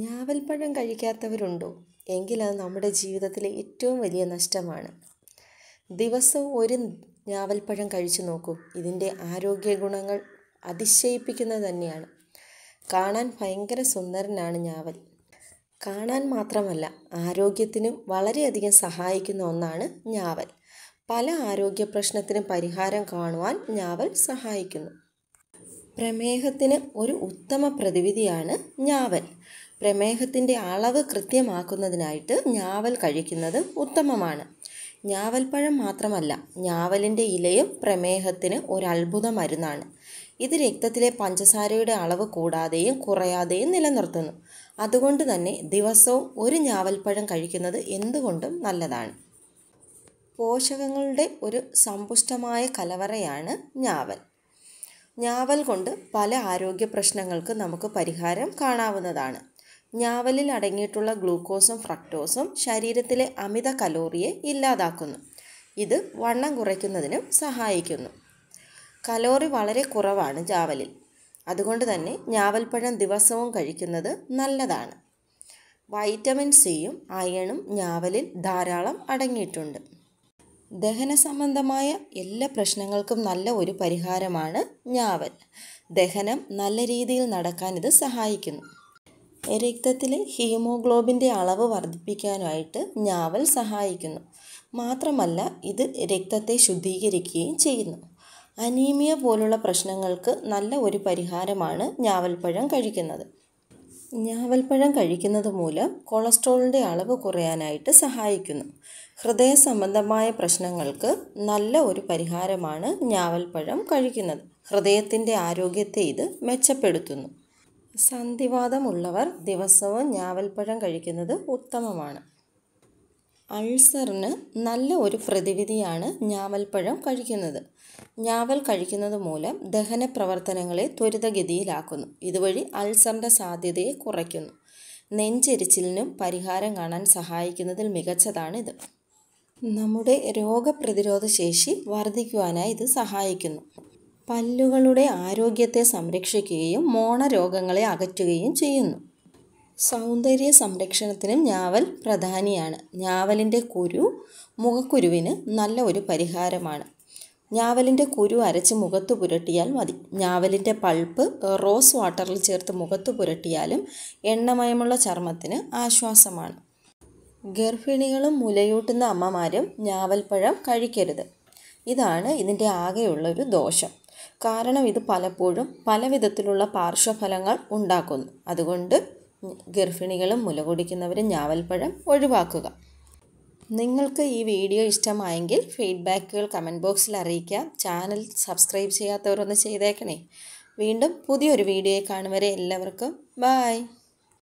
ഞാവൽപ്പഴം കഴിക്കാത്തവരുണ്ടോ എങ്കിലത് നമ്മുടെ ജീവിതത്തിലെ ഏറ്റവും വലിയ നഷ്ടമാണ് ദിവസവും ഒരു ഞാവൽപ്പഴം കഴിച്ചു നോക്കൂ ഇതിൻ്റെ ആരോഗ്യ ഗുണങ്ങൾ അതിശയിപ്പിക്കുന്നത് തന്നെയാണ് കാണാൻ ഭയങ്കര സുന്ദരനാണ് ഞാവൽ കാണാൻ മാത്രമല്ല ആരോഗ്യത്തിനും വളരെയധികം സഹായിക്കുന്ന ഒന്നാണ് ഞാവൽ പല ആരോഗ്യ പ്രശ്നത്തിനും പരിഹാരം കാണുവാൻ ഞാവൽ സഹായിക്കുന്നു പ്രമേഹത്തിന് ഒരു ഉത്തമ പ്രതിവിധിയാണ് ഞാവൽ പ്രമേഹത്തിൻ്റെ അളവ് കൃത്യമാക്കുന്നതിനായിട്ട് ഞാവൽ കഴിക്കുന്നത് ഉത്തമമാണ് ഞാവൽപ്പഴം മാത്രമല്ല ഞാവലിൻ്റെ ഇലയും പ്രമേഹത്തിന് ഒരു മരുന്നാണ് ഇത് രക്തത്തിലെ പഞ്ചസാരയുടെ അളവ് കൂടാതെയും കുറയാതെയും നിലനിർത്തുന്നു അതുകൊണ്ട് തന്നെ ദിവസവും ഒരു ഞാവൽപ്പഴം കഴിക്കുന്നത് എന്തുകൊണ്ടും നല്ലതാണ് പോഷകങ്ങളുടെ ഒരു സമ്പുഷ്ടമായ കലവറയാണ് ഞാവൽ ഞാവൽ കൊണ്ട് പല ആരോഗ്യ പ്രശ്നങ്ങൾക്ക് നമുക്ക് പരിഹാരം കാണാവുന്നതാണ് ഞാവലിൽ അടങ്ങിയിട്ടുള്ള ഗ്ലൂക്കോസും ഫ്രക്ടോസും ശരീരത്തിലെ അമിത കലോറിയെ ഇല്ലാതാക്കുന്നു ഇത് വണ്ണം കുറയ്ക്കുന്നതിനും സഹായിക്കുന്നു കലോറി വളരെ കുറവാണ് ജാവലിൽ അതുകൊണ്ട് തന്നെ ഞാവൽപ്പഴം ദിവസവും കഴിക്കുന്നത് നല്ലതാണ് വൈറ്റമിൻ സിയും അയണും ഞാവലിൽ ധാരാളം അടങ്ങിയിട്ടുണ്ട് ദഹന സംബന്ധമായ എല്ലാ പ്രശ്നങ്ങൾക്കും നല്ല ഒരു പരിഹാരമാണ് ഞാവൽ ദഹനം നല്ല രീതിയിൽ നടക്കാൻ ഇത് സഹായിക്കുന്നു രക്തത്തിലെ ഹീമോഗ്ലോബിൻ്റെ അളവ് വർദ്ധിപ്പിക്കാനായിട്ട് ഞാവൽ സഹായിക്കുന്നു മാത്രമല്ല ഇത് രക്തത്തെ ശുദ്ധീകരിക്കുകയും ചെയ്യുന്നു അനീമിയ പോലുള്ള പ്രശ്നങ്ങൾക്ക് നല്ല ഒരു പരിഹാരമാണ് ഞാവൽപ്പഴം കഴിക്കുന്നത് ഞാവൽപ്പഴം കഴിക്കുന്നത് മൂലം കൊളസ്ട്രോളിൻ്റെ അളവ് കുറയാനായിട്ട് സഹായിക്കുന്നു ഹൃദയ സംബന്ധമായ പ്രശ്നങ്ങൾക്ക് നല്ല ഒരു പരിഹാരമാണ് ഞാവൽപ്പഴം കഴിക്കുന്നത് ഹൃദയത്തിൻ്റെ ആരോഗ്യത്തെ ഇത് മെച്ചപ്പെടുത്തുന്നു സന്ധിവാദമുള്ളവർ ദിവസവും ഞാവൽപ്പഴം കഴിക്കുന്നത് ഉത്തമമാണ് അൾസറിന് നല്ല ഒരു പ്രതിവിധിയാണ് ഞാവൽപ്പഴം കഴിക്കുന്നത് ഞാവൽ കഴിക്കുന്നത് മൂലം ദഹന പ്രവർത്തനങ്ങളെ ത്വരിതഗതിയിലാക്കുന്നു ഇതുവഴി അൾസറിൻ്റെ സാധ്യതയെ കുറയ്ക്കുന്നു നെഞ്ചെരിച്ചിലിനും പരിഹാരം കാണാൻ സഹായിക്കുന്നതിൽ മികച്ചതാണിത് നമ്മുടെ രോഗപ്രതിരോധ ശേഷി വർദ്ധിക്കുവാനായി ഇത് സഹായിക്കുന്നു പല്ലുകളുടെ ആരോഗ്യത്തെ സംരക്ഷിക്കുകയും മോണരോഗങ്ങളെ അകറ്റുകയും ചെയ്യുന്നു സൗന്ദര്യ സംരക്ഷണത്തിനും ഞാവൽ പ്രധാനിയാണ് ഞാവലിൻ്റെ കുരു മുഖക്കുരുവിന് നല്ല ഒരു പരിഹാരമാണ് ഞാവലിൻ്റെ കുരു അരച്ച് മുഖത്ത് പുരട്ടിയാൽ മതി ഞാവലിൻ്റെ പൾപ്പ് റോസ് വാട്ടറിൽ ചേർത്ത് മുഖത്ത് പുരട്ടിയാലും എണ്ണമയമുള്ള ചർമ്മത്തിന് ആശ്വാസമാണ് ഗർഭിണികളും മുലയൂട്ടുന്ന അമ്മമാരും ഞാവൽപ്പഴം കഴിക്കരുത് ഇതാണ് ഇതിൻ്റെ ആകെയുള്ള ഒരു ദോഷം കാരണം ഇത് പലപ്പോഴും പല വിധത്തിലുള്ള പാർശ്വഫലങ്ങൾ ഉണ്ടാക്കുന്നു അതുകൊണ്ട് ഗർഭിണികളും മുല കുടിക്കുന്നവരും ഞാവൽപ്പഴം ഒഴിവാക്കുക നിങ്ങൾക്ക് ഈ വീഡിയോ ഇഷ്ടമായെങ്കിൽ ഫീഡ്ബാക്കുകൾ കമൻറ്റ് ബോക്സിൽ അറിയിക്കാം ചാനൽ സബ്സ്ക്രൈബ് ചെയ്യാത്തവരൊന്ന് ചെയ്തേക്കണേ വീണ്ടും പുതിയൊരു വീഡിയോ കാണുവരെ എല്ലാവർക്കും ബായ്